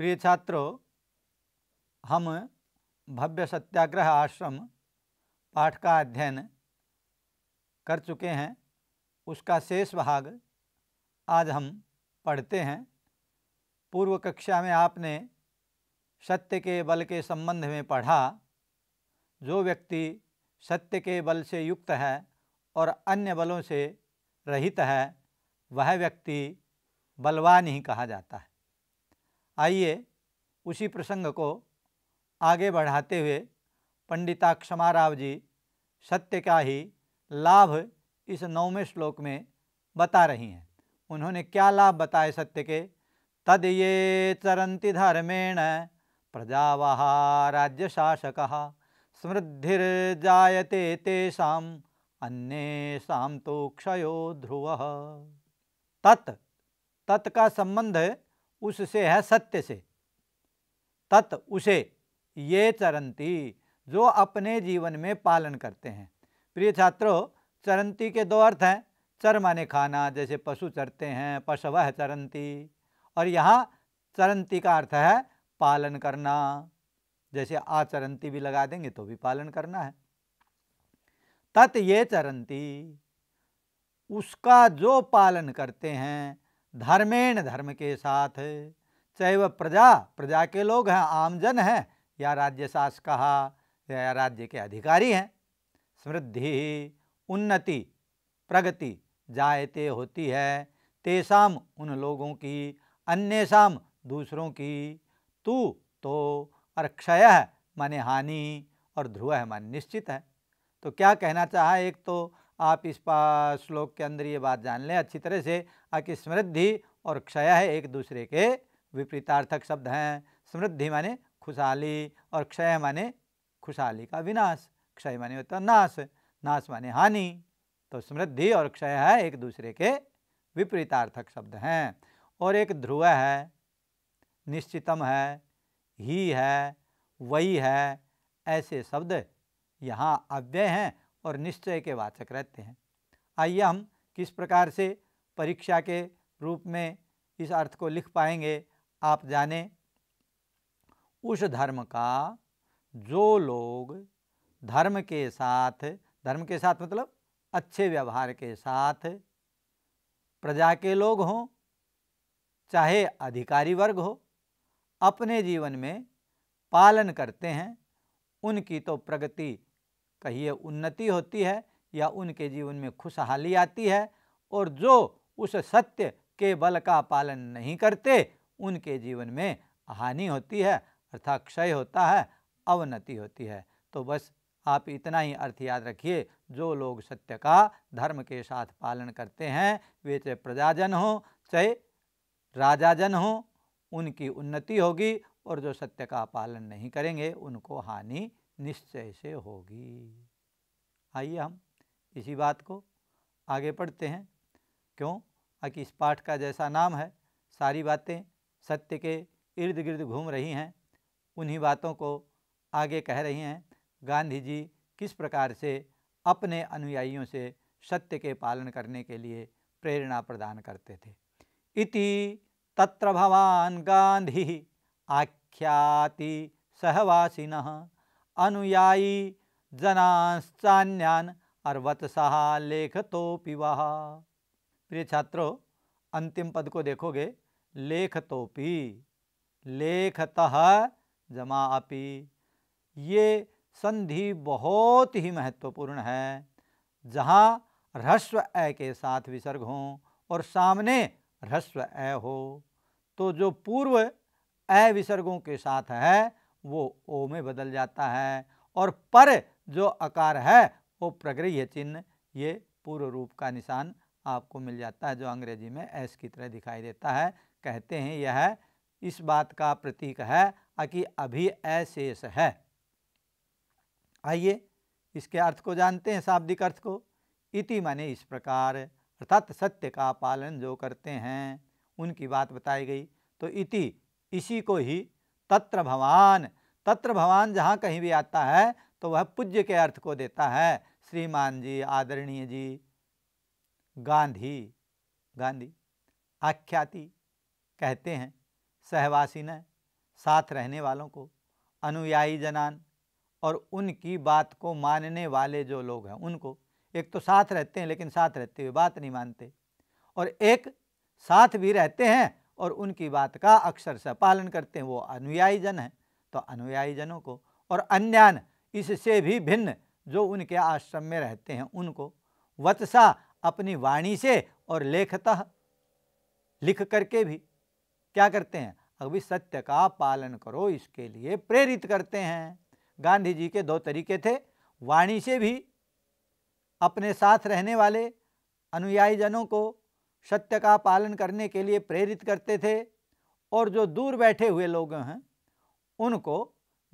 प्रिय छात्रों हम भव्य सत्याग्रह आश्रम पाठ का अध्ययन कर चुके हैं उसका शेष भाग आज हम पढ़ते हैं पूर्व कक्षा में आपने सत्य के बल के संबंध में पढ़ा जो व्यक्ति सत्य के बल से युक्त है और अन्य बलों से रहित है वह व्यक्ति बलवान ही कहा जाता है आइए उसी प्रसंग को आगे बढ़ाते हुए पंडिता क्षमाराव जी सत्य का ही लाभ इस नौवें श्लोक में बता रही हैं उन्होंने क्या लाभ बताए सत्य के तद ये चरंति धर्मेण प्रजावह राज्य शासक समृद्धिर्जाते तेषा शाम तो क्षयो ध्रुव तत् तत् का संबंध उससे है सत्य से तत् उसे ये चरंती जो अपने जीवन में पालन करते हैं प्रिय छात्रों चरंती के दो अर्थ हैं चर माने खाना जैसे पशु चरते हैं पशवह चरंती और यहाँ चरंती का अर्थ है पालन करना जैसे आचरंती भी लगा देंगे तो भी पालन करना है तत् ये चरंती उसका जो पालन करते हैं धर्मेण धर्म के साथ चाहे वह प्रजा प्रजा के लोग हैं आमजन हैं या राज्य शासक या राज्य के अधिकारी हैं समृद्धि उन्नति प्रगति जायते होती है तेसाम उन लोगों की अन्य शाम दूसरों की तू तो अक्षय क्षय माने हानि और ध्रुव है माने निश्चित है तो क्या कहना चाहा एक तो आप इस श्लोक के अंदर ये बात जान लें अच्छी तरह से आकि समृद्धि और क्षय है एक दूसरे के विपरीतार्थक शब्द हैं समृद्धि माने खुशहाली और क्षय माने खुशहाली का विनाश क्षय माने होता नाश नाश माने हानि तो समृद्धि और क्षय है एक दूसरे के विपरीतार्थक शब्द हैं और एक ध्रुव है निश्चितम है ही है वही है ऐसे शब्द यहाँ अव्यय हैं और निश्चय के वाचक रहते हैं आइए हम किस प्रकार से परीक्षा के रूप में इस अर्थ को लिख पाएंगे आप जाने उस धर्म का जो लोग धर्म के साथ धर्म के साथ मतलब अच्छे व्यवहार के साथ प्रजा के लोग हों चाहे अधिकारी वर्ग हो अपने जीवन में पालन करते हैं उनकी तो प्रगति कहिए उन्नति होती है या उनके जीवन में खुशहाली आती है और जो उस सत्य के बल का पालन नहीं करते उनके जीवन में हानि होती है अर्थात क्षय होता है अवनति होती है तो बस आप इतना ही अर्थ याद रखिए जो लोग सत्य का धर्म के साथ पालन करते हैं वे चाहे प्रजाजन हों चाहे राजाजन हों उनकी उन्नति होगी और जो सत्य का पालन नहीं करेंगे उनको हानि निश्चय से होगी आइए हम इसी बात को आगे पढ़ते हैं क्यों आकि इस पाठ का जैसा नाम है सारी बातें सत्य के इर्द गिर्द घूम रही हैं उन्हीं बातों को आगे कह रही हैं गांधी जी किस प्रकार से अपने अनुयायियों से सत्य के पालन करने के लिए प्रेरणा प्रदान करते थे इति तत्र भवान गांधी आख्याति सहवासिन अनुयायी जनाश्चान्यान अर्वतशाह लेख तो पिवाह प्रिय छात्रों अंतिम पद को देखोगे लेख तो पी लेखतः जमा अपी ये संधि बहुत ही महत्वपूर्ण है जहाँ ह्रस्व ए के साथ विसर्ग हों और सामने ह्रस्व ए हो तो जो पूर्व ए विसर्गों के साथ है वो ओ में बदल जाता है और पर जो आकार है वो प्रग्रह चिन्ह ये पूर्व रूप का निशान आपको मिल जाता है जो अंग्रेजी में एस की तरह दिखाई देता है कहते हैं यह इस बात का प्रतीक है कि अभी अशेष है आइए इसके अर्थ को जानते हैं शाब्दिक अर्थ को इति माने इस प्रकार अर्थात सत्य का पालन जो करते हैं उनकी बात बताई गई तो इति इसी को ही तत्र भवान तत्र भवान जहाँ कहीं भी आता है तो वह पूज्य के अर्थ को देता है श्रीमान जी आदरणीय जी गांधी गांधी आख्याति कहते हैं सहवासी ने साथ रहने वालों को अनुयायी जनान और उनकी बात को मानने वाले जो लोग हैं उनको एक तो साथ रहते हैं लेकिन साथ रहते हुए बात नहीं मानते और एक साथ भी रहते हैं और उनकी बात का अक्षर से पालन करते हैं वो अनुयायी जन हैं तो अनुयायी जनों को और अन्यान इससे भी भिन्न जो उनके आश्रम में रहते हैं उनको वत्सा अपनी वाणी से और लेखतः लिख करके भी क्या करते हैं अभी सत्य का पालन करो इसके लिए प्रेरित करते हैं गांधी जी के दो तरीके थे वाणी से भी अपने साथ रहने वाले अनुयायी जनों को सत्य का पालन करने के लिए प्रेरित करते थे और जो दूर बैठे हुए लोग हैं उनको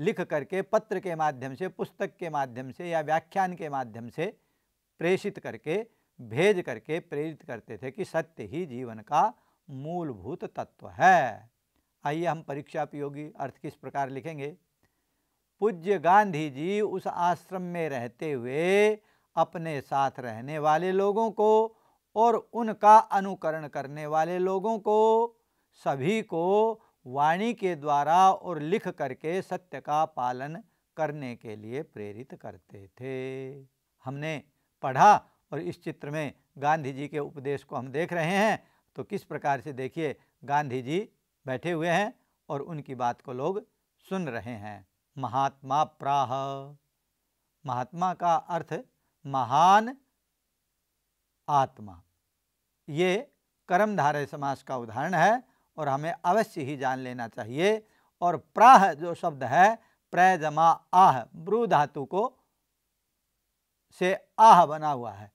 लिख करके पत्र के माध्यम से पुस्तक के माध्यम से या व्याख्यान के माध्यम से प्रेषित करके भेज करके प्रेरित करते थे कि सत्य ही जीवन का मूलभूत तत्व है आइए हम परीक्षा उपयोगी अर्थ किस प्रकार लिखेंगे पूज्य गांधी जी उस आश्रम में रहते हुए अपने साथ रहने वाले लोगों को और उनका अनुकरण करने वाले लोगों को सभी को वाणी के द्वारा और लिख करके सत्य का पालन करने के लिए प्रेरित करते थे हमने पढ़ा और इस चित्र में गांधी जी के उपदेश को हम देख रहे हैं तो किस प्रकार से देखिए गांधी जी बैठे हुए हैं और उनकी बात को लोग सुन रहे हैं महात्मा प्राह महात्मा का अर्थ महान आत्मा ये कर्मधारय समास का उदाहरण है और हमें अवश्य ही जान लेना चाहिए और प्राह जो शब्द है प्रजमा जमा आह ब्रू धातु को से आह बना हुआ है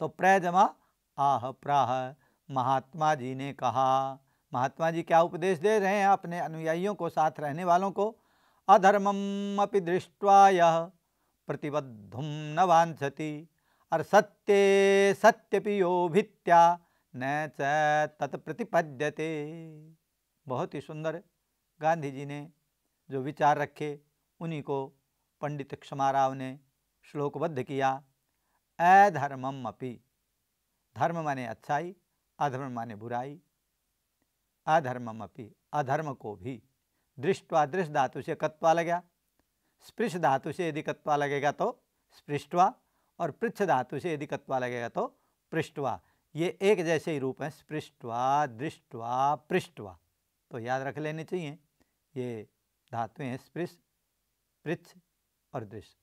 तो प्रजमा जमा आह प्राह महात्मा जी ने कहा महात्मा जी क्या उपदेश दे रहे हैं अपने अनुयायियों को साथ रहने वालों को अधर्मम अपि दृष्टवा यह प्रतिबद्धुम न वांछती सत्य पी यो भित्या न तत्प्रतिपद्यते बहुत ही सुंदर गांधी जी ने जो विचार रखे उन्हीं को पंडित क्षमाराव ने श्लोकबद्ध किया अधर्मम अपि धर्म माने अच्छाई अधर्म माने बुराई अधर्मम अपि अधर्म को भी दृष्टवा दृष्ट धातु से कत्वा लगे स्पृश धातु से यदि कत्वा लगेगा तो स्पृष्टवा और पृच्छ धातु से यदि कत्वा लगेगा तो पृष्ठवा ये एक जैसे ही रूप हैं स्पृष्टवा दृष्टवा पृष्ठवा तो याद रख लेने चाहिए ये धातुएं हैं स्पृश पृछ और दृश्य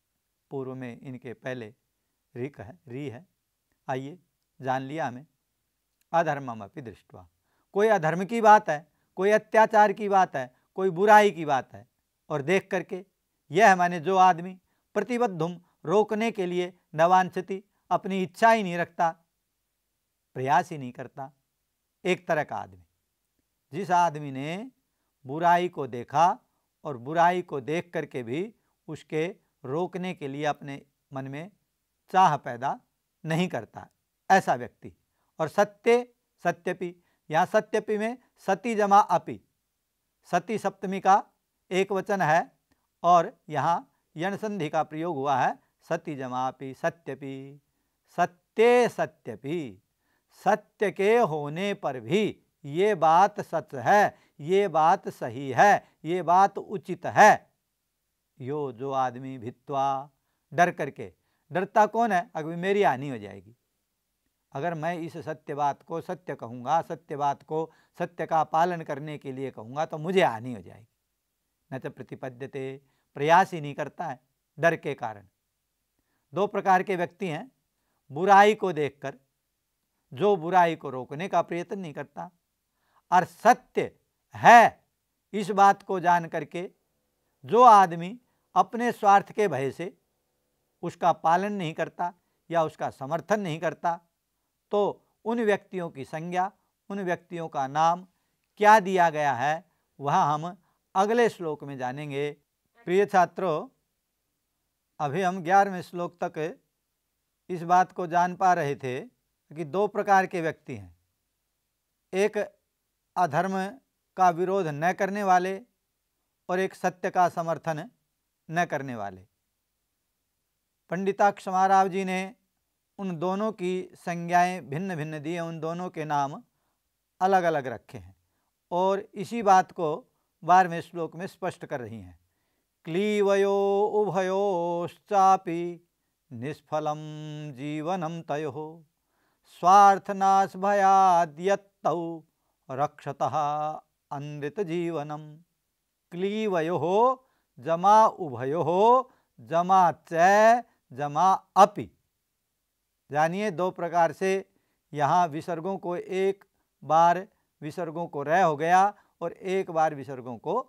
पूर्व में इनके पहले रिक है री है आइए जान लिया हमें अधर्मम अपनी दृष्टवा कोई अधर्म की बात है कोई अत्याचार की बात है कोई बुराई की बात है और देख करके यह मैंने जो आदमी प्रतिबद्धुम रोकने के लिए न अपनी इच्छा ही नहीं रखता प्रयास ही नहीं करता एक तरह का आदमी जिस आदमी ने बुराई को देखा और बुराई को देख करके भी उसके रोकने के लिए अपने मन में चाह पैदा नहीं करता ऐसा व्यक्ति और सत्य सत्यपि यहाँ सत्यपि में सती जमा अपि सती सप्तमी का एक वचन है और यहाँ यणसंधि का प्रयोग हुआ है सत्य जमापि सत्यपि सत्य सत्यपि सत्य के होने पर भी ये बात सच है ये बात सही है ये बात उचित है यो जो आदमी भित्वा डर करके डरता कौन है अगर मेरी हानि हो जाएगी अगर मैं इस सत्य बात को सत्य कहूँगा सत्य बात को सत्य का पालन करने के लिए कहूँगा तो मुझे हानि हो जाएगी न तो प्रतिपद्यते प्रयास ही नहीं करता है डर के कारण दो प्रकार के व्यक्ति हैं बुराई को देखकर जो बुराई को रोकने का प्रयत्न नहीं करता और सत्य है इस बात को जान करके जो आदमी अपने स्वार्थ के भय से उसका पालन नहीं करता या उसका समर्थन नहीं करता तो उन व्यक्तियों की संज्ञा उन व्यक्तियों का नाम क्या दिया गया है वह हम अगले श्लोक में जानेंगे प्रिय छात्रों अभी हम ग्यारहवें श्लोक तक इस बात को जान पा रहे थे कि दो प्रकार के व्यक्ति हैं एक अधर्म का विरोध न करने वाले और एक सत्य का समर्थन न करने वाले पंडिताक्षमाराव जी ने उन दोनों की संज्ञाएं भिन्न भिन्न दी हैं उन दोनों के नाम अलग अलग रखे हैं और इसी बात को बारहवें श्लोक में स्पष्ट कर रही हैं क्लीवयो उभयोश्चापि तय जीवनं तयोः स्वार्थनाशभयाद्यत्तौ रक्षतः अमृतजीवनं क्लीवयोः जमा उभयोः जमा च जमा अपि जानिए दो प्रकार से यहाँ विसर्गों को एक बार विसर्गों को रह हो गया और एक बार विसर्गों को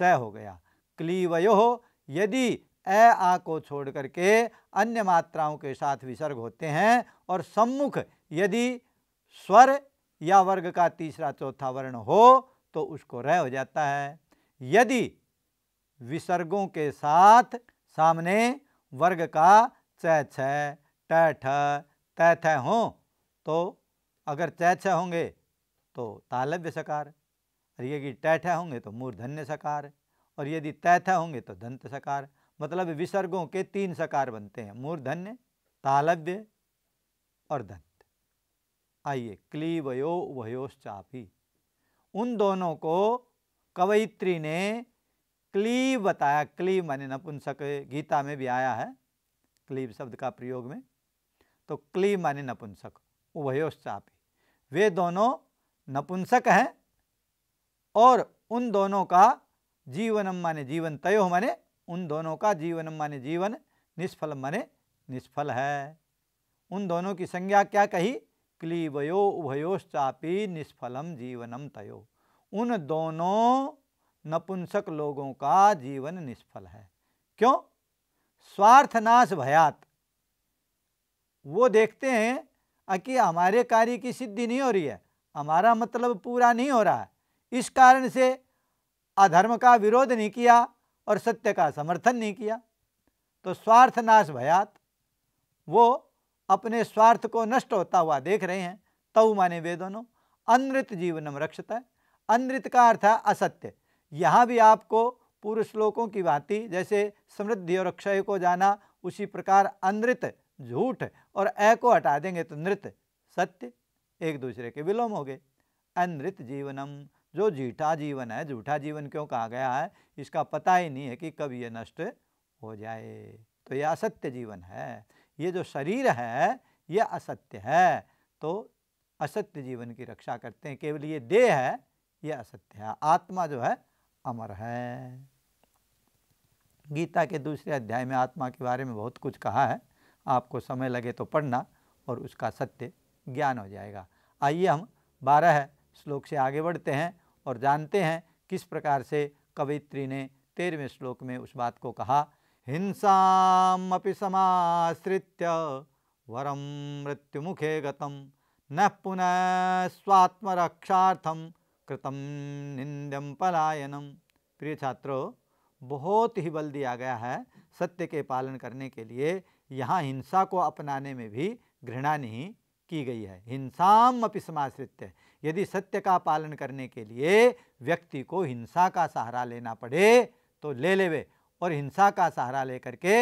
स हो गया क्लीवयो यदि ए आ को छोड़ करके अन्य मात्राओं के साथ विसर्ग होते हैं और सम्मुख यदि स्वर या वर्ग का तीसरा चौथा वर्ण हो तो उसको रह हो जाता है यदि विसर्गों के साथ सामने वर्ग का च छ टैठ तैथ हो तो अगर छ होंगे तो तालव्य सकार और यदि टैठ होंगे तो मूर्धन्य सकार और यदि तैथ होंगे तो दंत सकार मतलब विसर्गों के तीन सकार बनते हैं मूर्धन्य तालव्य और दंत आइए वयो वयोश्चापी उन दोनों को कवयित्री ने क्लीव बताया क्लीव माने नपुंसक गीता में भी आया है क्लीव शब्द का प्रयोग में तो क्लीव माने नपुंसक उभयोश्चापी वे दोनों नपुंसक हैं और उन दोनों का जीवनम माने जीवन तयो माने उन दोनों का जीवनम माने जीवन निष्फल माने निष्फल है उन दोनों की संज्ञा क्या कही क्लीवयो उभयोश्चापी निष्फलम जीवनम तयो उन दोनों नपुंसक लोगों का जीवन निष्फल है क्यों स्वार्थनाश भयात वो देखते हैं कि हमारे कार्य की सिद्धि नहीं हो रही है हमारा मतलब पूरा नहीं हो रहा है इस कारण से अधर्म का विरोध नहीं किया और सत्य का समर्थन नहीं किया तो स्वार्थ नाश भयात वो अपने स्वार्थ को नष्ट होता हुआ देख रहे हैं तव माने वे दोनों अनृत जीवनम है अनृत का अर्थ है असत्य यहाँ भी आपको पूर्व श्लोकों की भांति जैसे समृद्धि और अक्षय को जाना उसी प्रकार अनृत झूठ और अ को हटा देंगे तो नृत सत्य एक दूसरे के विलोम हो गए अनृत जीवनम जो झूठा जीवन है झूठा जीवन क्यों कहा गया है इसका पता ही नहीं है कि कब ये नष्ट हो जाए तो यह असत्य जीवन है ये जो शरीर है यह असत्य है तो असत्य जीवन की रक्षा करते हैं केवल ये देह है यह असत्य है आत्मा जो है अमर है गीता के दूसरे अध्याय में आत्मा के बारे में बहुत कुछ कहा है आपको समय लगे तो पढ़ना और उसका सत्य ज्ञान हो जाएगा आइए हम बारह श्लोक से आगे बढ़ते हैं और जानते हैं किस प्रकार से कवित्री ने तेरहवें श्लोक में उस बात को कहा हिंसा समाश्रित्य वरम मृत्यु मुखे गतम न पुनः स्वात्मरक्षार्थम कृतम निंदम पलायनम प्रिय छात्रों बहुत ही बल दिया गया है सत्य के पालन करने के लिए यहाँ हिंसा को अपनाने में भी घृणा नहीं की गई है हिंसाम अपि समाश्रित्य यदि सत्य का पालन करने के लिए व्यक्ति को हिंसा का सहारा लेना पड़े तो ले लेवे और हिंसा का सहारा लेकर के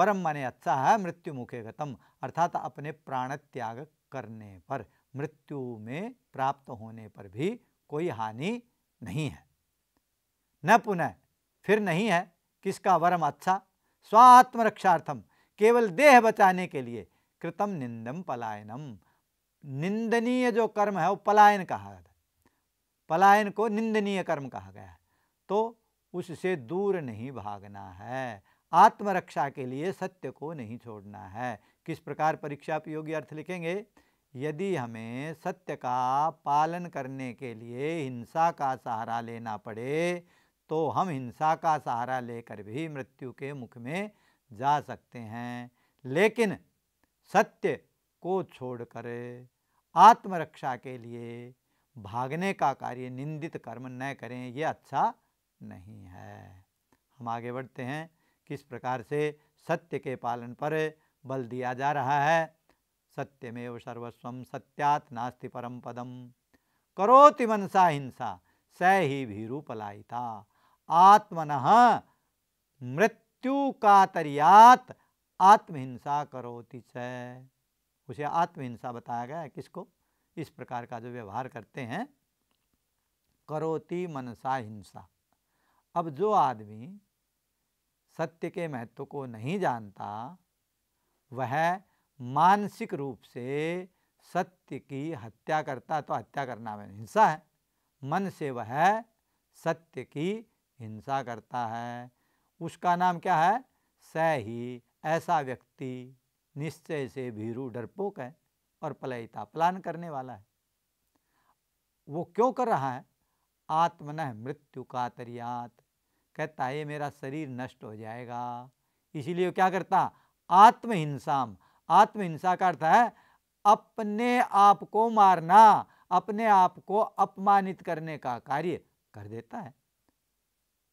वरम माने अच्छा है मृत्यु मुखे गतम अर्थात अपने प्राण त्याग करने पर मृत्यु में प्राप्त होने पर भी कोई हानि नहीं है न पुनः फिर नहीं है किसका वरम अच्छा स्वात्मरक्षार्थम केवल देह बचाने के लिए कृतम निंदम पलायनम निंदनीय जो कर्म है वो पलायन कहा है पलायन को निंदनीय कर्म कहा गया है तो उससे दूर नहीं भागना है आत्मरक्षा के लिए सत्य को नहीं छोड़ना है किस प्रकार परीक्षा उपयोगी अर्थ लिखेंगे यदि हमें सत्य का पालन करने के लिए हिंसा का सहारा लेना पड़े तो हम हिंसा का सहारा लेकर भी मृत्यु के मुख में जा सकते हैं लेकिन सत्य को छोड़कर आत्मरक्षा के लिए भागने का कार्य निंदित कर्म न करें ये अच्छा नहीं है हम आगे बढ़ते हैं किस प्रकार से सत्य के पालन पर बल दिया जा रहा है सत्यमेव सर्वस्व सत्यात नास्ति परम पदम करोति मनसा हिंसा स ही भीरु पलायिता आत्मन मृत्यु का तरियात आत्महिंसा करोति च उसे आत्महिंसा बताया गया है किसको इस प्रकार का जो व्यवहार करते हैं करोति मनसा हिंसा अब जो आदमी सत्य के महत्व को नहीं जानता वह मानसिक रूप से सत्य की हत्या करता तो हत्या करना में हिंसा है मन से वह सत्य की हिंसा करता है उसका नाम क्या है सही ऐसा व्यक्ति निश्चय से भीरु डरपोक है और पलयिता प्लान करने वाला है वो क्यों कर रहा है आत्मन मृत्यु का तरियात कहता है मेरा शरीर नष्ट हो जाएगा इसीलिए क्या करता आत्महिंसा आत्महिंसा का अर्थ है अपने आप को मारना अपने आप को अपमानित करने का कार्य कर देता है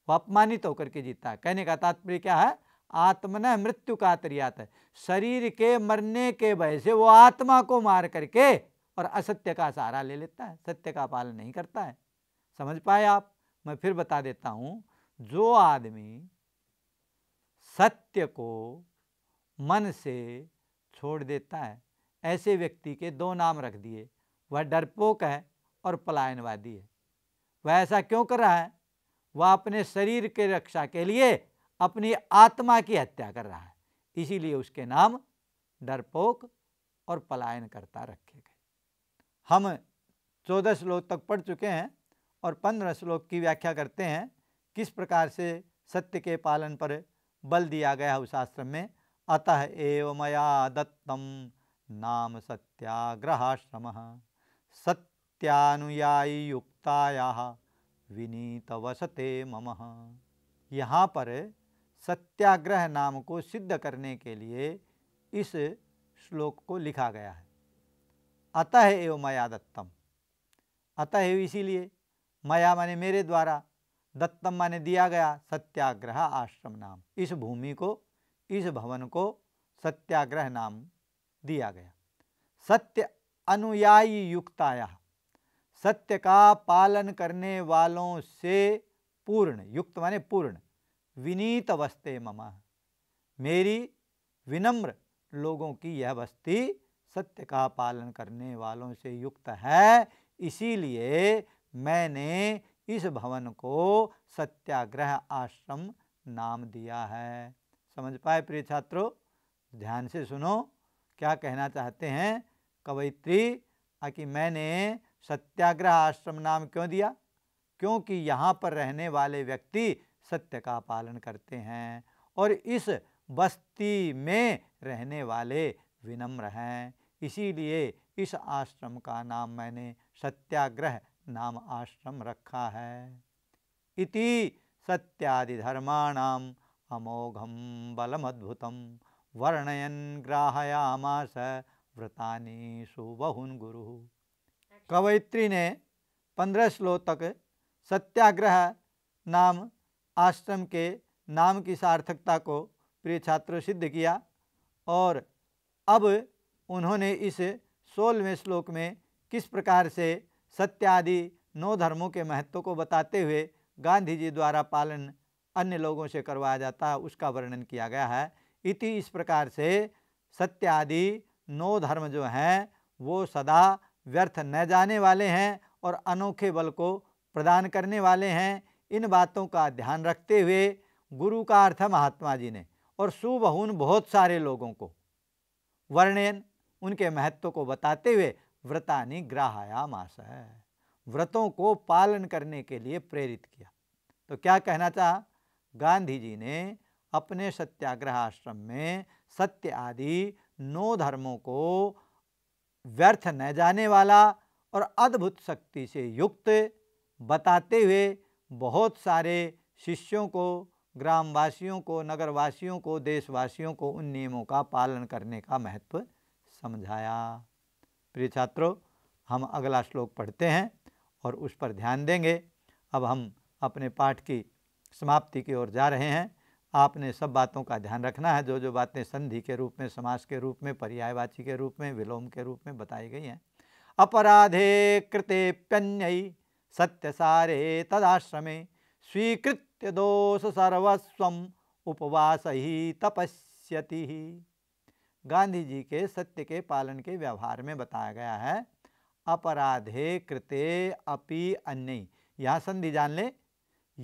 वो अपमानित होकर के जीता है कहने का तात्पर्य क्या है आत्मन मृत्यु का तरियात शरीर के मरने के भय से वो आत्मा को मार करके और असत्य का सहारा ले लेता है सत्य का पालन नहीं करता है समझ पाए आप मैं फिर बता देता हूं जो आदमी सत्य को मन से छोड़ देता है ऐसे व्यक्ति के दो नाम रख दिए वह डरपोक है और पलायनवादी है वह ऐसा क्यों कर रहा है वह अपने शरीर के रक्षा के लिए अपनी आत्मा की हत्या कर रहा है इसीलिए उसके नाम डरपोक और पलायन करता रखे गए हम चौदह श्लोक तक पढ़ चुके हैं और पंद्रह श्लोक की व्याख्या करते हैं किस प्रकार से सत्य के पालन पर बल दिया गया है उस आश्रम में अतः एव मया दत्तम नाम सत्याग्रहाश्रम सत्यानुयायी युक्ताया विनीत वसते मम यहाँ पर सत्याग्रह नाम को सिद्ध करने के लिए इस श्लोक को लिखा गया है अतः एव मया दत्तम अतः इसीलिए मया माने मेरे द्वारा दत्तम माने दिया गया सत्याग्रह आश्रम नाम इस भूमि को इस भवन को सत्याग्रह नाम दिया गया सत्य अनुयायी युक्ताया सत्य का पालन करने वालों से पूर्ण युक्त माने पूर्ण विनीत वस्ते ममा मेरी विनम्र लोगों की यह बस्ती सत्य का पालन करने वालों से युक्त है इसीलिए मैंने इस भवन को सत्याग्रह आश्रम नाम दिया है समझ पाए प्रिय छात्रों ध्यान से सुनो क्या कहना चाहते हैं कवयित्री कि मैंने सत्याग्रह आश्रम नाम क्यों दिया क्योंकि यहाँ पर रहने वाले व्यक्ति सत्य का पालन करते हैं और इस बस्ती में रहने वाले विनम्र हैं इसीलिए इस आश्रम का नाम मैंने सत्याग्रह नाम आश्रम रखा है इति सत्यादि धर्माणाम अमोघम बलमद्भुतम वर्णयन ग्राहयामास व्रतानी सुबहुन गुरु अच्छा। कवयित्री ने पंद्रह श्लोक तक सत्याग्रह नाम आश्रम के नाम की सार्थकता को प्रिय छात्रों सिद्ध किया और अब उन्होंने इस सोलहवें श्लोक में किस प्रकार से सत्यादि नौ धर्मों के महत्व को बताते हुए गांधी जी द्वारा पालन अन्य लोगों से करवाया जाता है उसका वर्णन किया गया है इति इस प्रकार से सत्यादि नौ धर्म जो हैं वो सदा व्यर्थ न जाने वाले हैं और अनोखे बल को प्रदान करने वाले हैं इन बातों का ध्यान रखते हुए गुरु का अर्थ महात्मा जी ने और सुबहून बहुत सारे लोगों को वर्णन उनके महत्व को बताते हुए व्रतानि है व्रतों को पालन करने के लिए प्रेरित किया तो क्या कहना चाहा गांधी जी ने अपने सत्याग्रह आश्रम में सत्य आदि नौ धर्मों को व्यर्थ न जाने वाला और अद्भुत शक्ति से युक्त बताते हुए बहुत सारे शिष्यों को ग्रामवासियों को नगरवासियों को देशवासियों को उन नियमों का पालन करने का महत्व समझाया प्रिय छात्रों हम अगला श्लोक पढ़ते हैं और उस पर ध्यान देंगे अब हम अपने पाठ की समाप्ति की ओर जा रहे हैं आपने सब बातों का ध्यान रखना है जो जो बातें संधि के रूप में समास के रूप में पर्यायवाची के रूप में विलोम के रूप में बताई गई हैं अपराधे कृते सत्यसारे तदाश्रमे स्वीकृत्य दोष सर्वस्व उपवास ही तपस्यति ही गांधी जी के सत्य के पालन के व्यवहार में बताया गया है अपराधे कृते अपि अन्य यहाँ संधि जान ले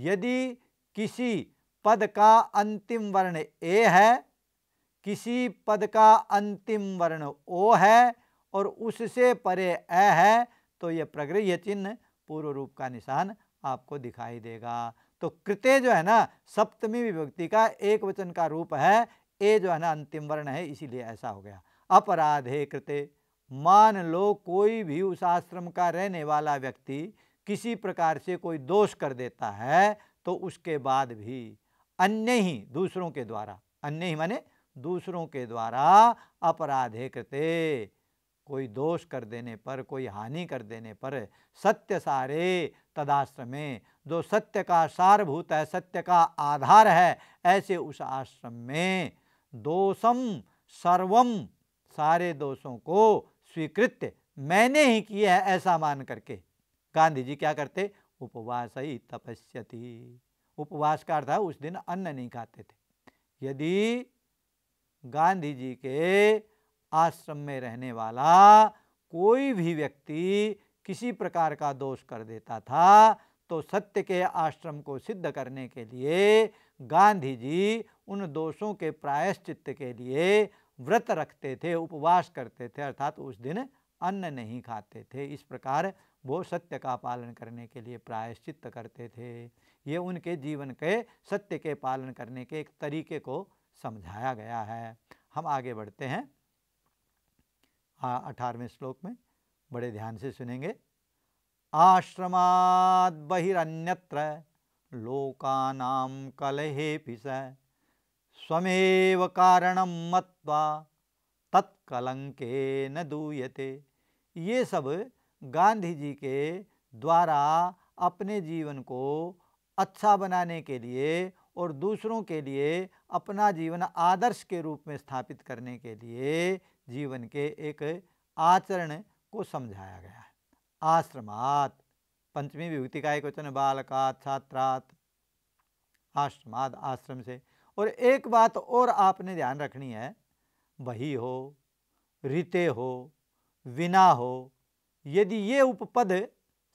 यदि किसी पद का अंतिम वर्ण ए है किसी पद का अंतिम वर्ण ओ है और उससे परे ए है तो यह प्रगृह चिन्ह पूर्व रूप का निशान आपको दिखाई देगा तो कृत्य जो है ना सप्तमी विभक्ति का एक वचन का रूप है ए जो है ना अंतिम वर्ण है इसीलिए ऐसा हो गया अपराधे कृत्य मान लो कोई भी उस आश्रम का रहने वाला व्यक्ति किसी प्रकार से कोई दोष कर देता है तो उसके बाद भी अन्य ही दूसरों के द्वारा अन्य ही माने दूसरों के द्वारा अपराधे कृत्य कोई दोष कर देने पर कोई हानि कर देने पर सत्य सारे तदाश्र में जो सत्य का सारभूत है सत्य का आधार है ऐसे उस आश्रम में दोषम सर्वम सारे दोषों को स्वीकृत मैंने ही किया है ऐसा मान करके गांधी जी क्या करते उपवास ही तपस्यति उपवास का अर्थ उस दिन अन्न नहीं खाते थे यदि गांधी जी के आश्रम में रहने वाला कोई भी व्यक्ति किसी प्रकार का दोष कर देता था तो सत्य के आश्रम को सिद्ध करने के लिए गांधी जी उन दोषों के प्रायश्चित के लिए व्रत रखते थे उपवास करते थे अर्थात उस दिन अन्न नहीं खाते थे इस प्रकार वो सत्य का पालन करने के लिए प्रायश्चित करते थे ये उनके जीवन के सत्य के पालन करने के एक तरीके को समझाया गया है हम आगे बढ़ते हैं अठारहवें श्लोक में बड़े ध्यान से सुनेंगे आश्रमाद बहिरन्यत्र लोकानाम कलहे पिस स्वमेव कारण मत्वा तत्कलंके न दूयते ये सब गांधी जी के द्वारा अपने जीवन को अच्छा बनाने के लिए और दूसरों के लिए अपना जीवन आदर्श के रूप में स्थापित करने के लिए जीवन के एक आचरण को समझाया गया है आश्रमात पंचमी विभूति का एक वचन बालकात छात्रात आश्रमात आश्रम से और एक बात और आपने ध्यान रखनी है वही हो रिते हो विना हो यदि ये उपपद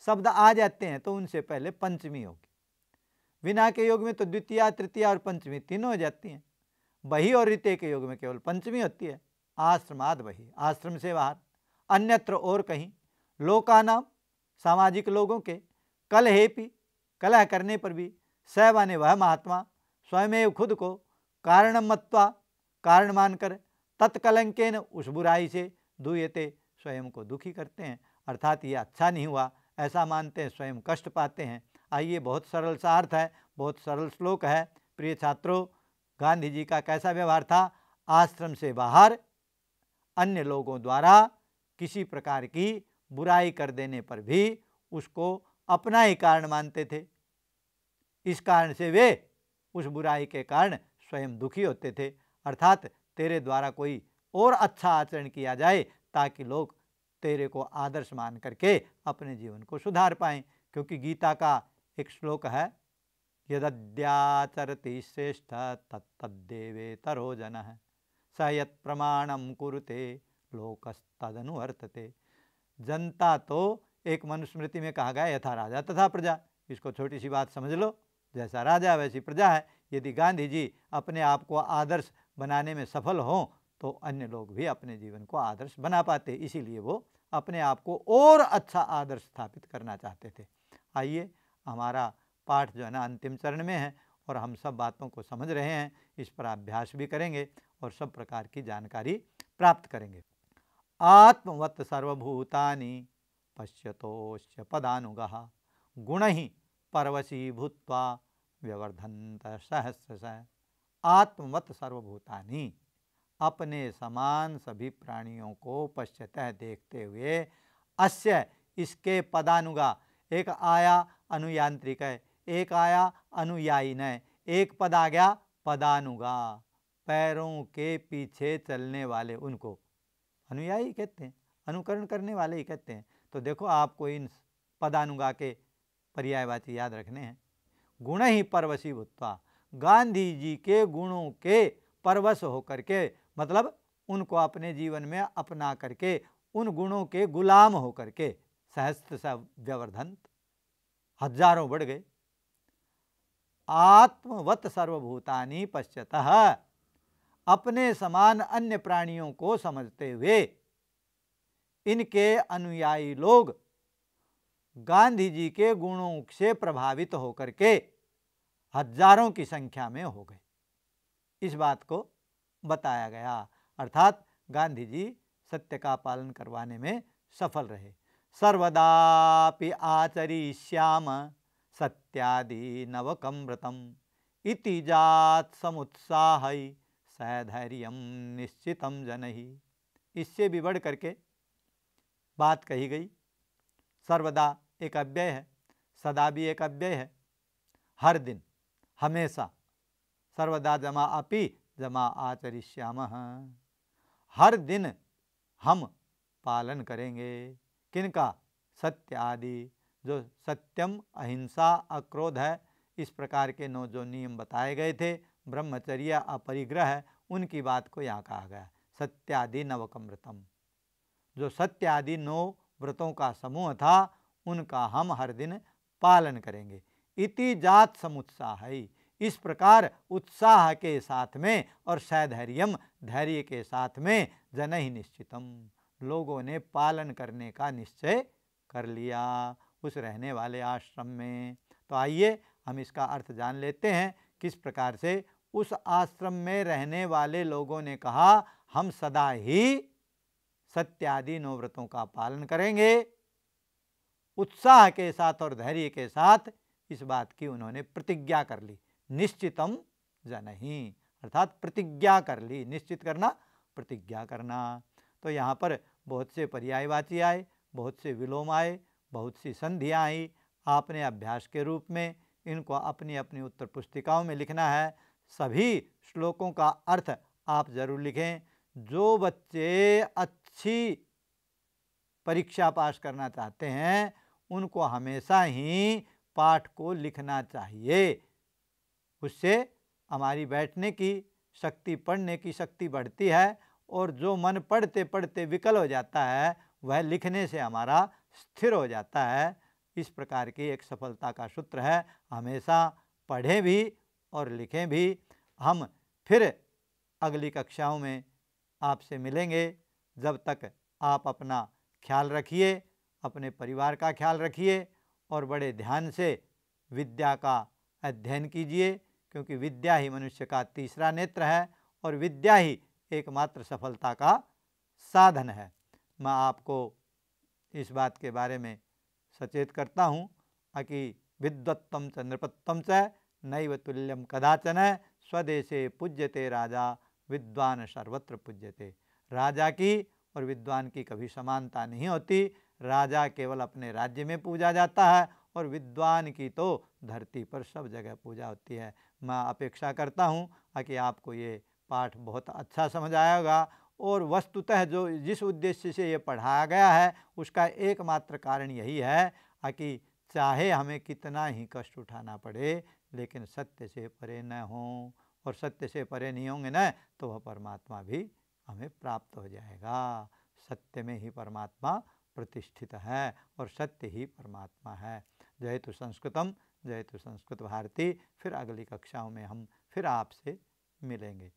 शब्द आ जाते हैं तो उनसे पहले पंचमी होगी विना के योग में तो द्वितीय तृतीय और पंचमी तीनों हो जाती हैं वही और रिते के योग में केवल पंचमी होती है आश्रमाद वही आश्रम से बाहर अन्यत्र और कहीं लोकानाम सामाजिक लोगों के कलहेपि कलह करने पर भी सैवा ने वह महात्मा स्वयं खुद को कारण मत्वा कारण मानकर तत्कलंकेन उस बुराई से दुयते स्वयं को दुखी करते हैं अर्थात ये अच्छा नहीं हुआ ऐसा मानते हैं स्वयं कष्ट पाते हैं आइए बहुत सरल सा अर्थ है बहुत सरल श्लोक है प्रिय छात्रों गांधी जी का कैसा व्यवहार था आश्रम से बाहर अन्य लोगों द्वारा किसी प्रकार की बुराई कर देने पर भी उसको अपना ही कारण मानते थे इस कारण से वे उस बुराई के कारण स्वयं दुखी होते थे अर्थात तेरे द्वारा कोई और अच्छा आचरण किया जाए ताकि लोग तेरे को आदर्श मान करके अपने जीवन को सुधार पाएं क्योंकि गीता का एक श्लोक है यद्याचरती श्रेष्ठ तरो जन है स यत्प्रमाणम कुरुते लोकस्तदनुवर्तते जनता तो एक मनुस्मृति में कहा गया यथा राजा तथा प्रजा इसको छोटी सी बात समझ लो जैसा राजा वैसी प्रजा है यदि गांधी जी अपने आप को आदर्श बनाने में सफल हों तो अन्य लोग भी अपने जीवन को आदर्श बना पाते इसीलिए वो अपने आप को और अच्छा आदर्श स्थापित करना चाहते थे आइए हमारा पाठ जो है ना अंतिम चरण में है और हम सब बातों को समझ रहे हैं इस पर अभ्यास भी करेंगे और सब प्रकार की जानकारी प्राप्त करेंगे आत्मवत सर्वभूतानि पश्यतोश्च पदानुग गुण ही परवशी भूत्वा व्यवर्धंत सहस्रश आत्मवत सर्वभूतानि अपने समान सभी प्राणियों को पश्चतः देखते हुए अस्य इसके पदानुगा एक आया अनुयांत्रिक है एक आया अनुयायी न एक पद आ गया पदानुगा पैरों के पीछे चलने वाले उनको अनुयायी कहते हैं अनुकरण करने वाले ही कहते हैं तो देखो आपको इन पदानुगा के पर्यायवाची याद रखने हैं गुण ही परवशी भुत्वा गांधी जी के गुणों के परवश होकर के मतलब उनको अपने जीवन में अपना करके उन गुणों के गुलाम होकर के सहस्त्र सा व्यवर्धंत हजारों बढ़ गए आत्मवत सर्वभूतानी पश्चात अपने समान अन्य प्राणियों को समझते हुए इनके अनुयायी लोग गांधी जी के गुणों से प्रभावित होकर के हजारों की संख्या में हो गए इस बात को बताया गया अर्थात गांधी जी सत्य का पालन करवाने में सफल रहे सर्वदापि आचरी श्याम सत्यादि नवकमृतम इति जात समुत्साह सधैर्य निश्चितम जन ही इससे भी बढ़ करके बात कही गई सर्वदा एक अव्यय है सदा भी एक अव्यय है हर दिन हमेशा सर्वदा जमा अपि जमा आचरिष्याम हर दिन हम पालन करेंगे किनका सत्य आदि जो सत्यम अहिंसा अक्रोध है इस प्रकार के नौ जो नियम बताए गए थे ब्रह्मचर्य अपरिग्रह उनकी बात को यहाँ कहा गया सत्यादि नवकम व्रतम जो सत्यादि नौ व्रतों का समूह था उनका हम हर दिन पालन करेंगे इति जात समुत्साह इस प्रकार उत्साह के साथ में और सधैर्यम धैर्य के साथ में जन ही निश्चितम लोगों ने पालन करने का निश्चय कर लिया उस रहने वाले आश्रम में तो आइए हम इसका अर्थ जान लेते हैं किस प्रकार से उस आश्रम में रहने वाले लोगों ने कहा हम सदा ही सत्यादि नौव्रतों का पालन करेंगे उत्साह के साथ और धैर्य के साथ इस बात की उन्होंने प्रतिज्ञा कर ली निश्चितम नहीं अर्थात प्रतिज्ञा कर ली निश्चित करना प्रतिज्ञा करना तो यहाँ पर बहुत से पर्यायवाची आए बहुत से विलोम आए बहुत सी संधियाँ आई आपने अभ्यास के रूप में इनको अपनी अपनी उत्तर पुस्तिकाओं में लिखना है सभी श्लोकों का अर्थ आप ज़रूर लिखें जो बच्चे अच्छी परीक्षा पास करना चाहते हैं उनको हमेशा ही पाठ को लिखना चाहिए उससे हमारी बैठने की शक्ति पढ़ने की शक्ति बढ़ती है और जो मन पढ़ते पढ़ते विकल हो जाता है वह लिखने से हमारा स्थिर हो जाता है इस प्रकार की एक सफलता का सूत्र है हमेशा पढ़ें भी और लिखें भी हम फिर अगली कक्षाओं में आपसे मिलेंगे जब तक आप अपना ख्याल रखिए अपने परिवार का ख्याल रखिए और बड़े ध्यान से विद्या का अध्ययन कीजिए क्योंकि विद्या ही मनुष्य का तीसरा नेत्र है और विद्या ही एकमात्र सफलता का साधन है मैं आपको इस बात के बारे में सचेत करता हूँ कि विद्वत्तम चंद्रपत्तम से नैव तुल्यम कदाचन स्वदेशे पूज्यते राजा विद्वान सर्वत्र पूज्यते राजा की और विद्वान की कभी समानता नहीं होती राजा केवल अपने राज्य में पूजा जाता है और विद्वान की तो धरती पर सब जगह पूजा होती है मैं अपेक्षा करता हूँ कि आपको ये पाठ बहुत अच्छा समझ आएगा और वस्तुतः जो जिस उद्देश्य से ये पढ़ाया गया है उसका एकमात्र कारण यही है कि चाहे हमें कितना ही कष्ट उठाना पड़े लेकिन सत्य से परे न हों और सत्य से परे नहीं होंगे न तो वह परमात्मा भी हमें प्राप्त हो जाएगा सत्य में ही परमात्मा प्रतिष्ठित है और सत्य ही परमात्मा है जय तो संस्कृतम जय तो संस्कृत भारती फिर अगली कक्षाओं में हम फिर आपसे मिलेंगे